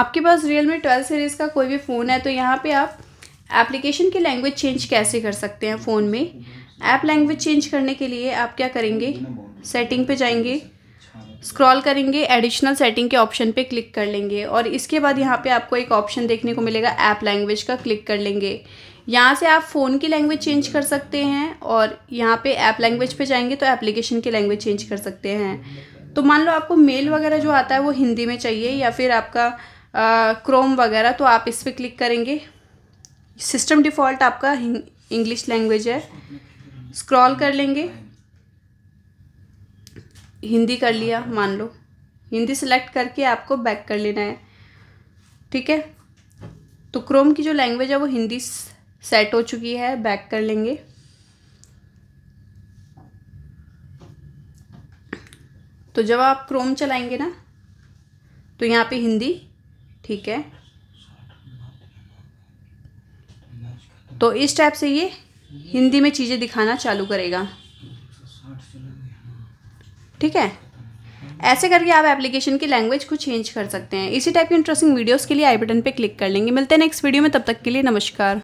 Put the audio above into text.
आपके पास Realme twelve series का कोई भी फ़ोन है तो यहाँ पे आप एप्लीकेशन की लैंग्वेज चेंज कैसे कर सकते हैं फ़ोन में ऐप लैंग्वेज चेंज करने के लिए आप क्या करेंगे सेटिंग पे जाएंगे स्क्रॉल करेंगे एडिशनल सेटिंग के ऑप्शन पे क्लिक कर लेंगे और इसके बाद यहाँ पे आपको एक ऑप्शन देखने को मिलेगा ऐप लैंग्वेज का क्लिक कर लेंगे यहाँ से आप फ़ोन की लैंग्वेज चेंज कर सकते हैं और यहाँ पे ऐप लैंग्वेज पे जाएंगे तो एप्लीकेशन की लैंग्वेज चेंज कर सकते हैं तो मान लो आपको मेल वगैरह जो आता है वो हिंदी में चाहिए या फिर आपका क्रोम वगैरह तो आप इस पर क्लिक करेंगे सिस्टम डिफ़ॉल्ट आपका इंग्लिश लैंग्वेज है स्क्रॉल कर लेंगे हिंदी कर लिया मान लो हिंदी सेलेक्ट करके आपको बैक कर लेना है ठीक है तो क्रोम की जो लैंग्वेज है वो हिंदी सेट हो चुकी है बैक कर लेंगे तो जब आप क्रोम चलाएंगे ना तो यहाँ पे हिंदी ठीक है तो इस टाइप से ये हिंदी में चीज़ें दिखाना चालू करेगा ठीक है ऐसे करके आप एप्लीकेशन की लैंग्वेज को चेंज कर सकते हैं इसी टाइप की इंटरेस्टिंग वीडियोस के लिए आई बटन पे क्लिक कर लेंगे मिलते हैं नेक्स्ट वीडियो में तब तक के लिए नमस्कार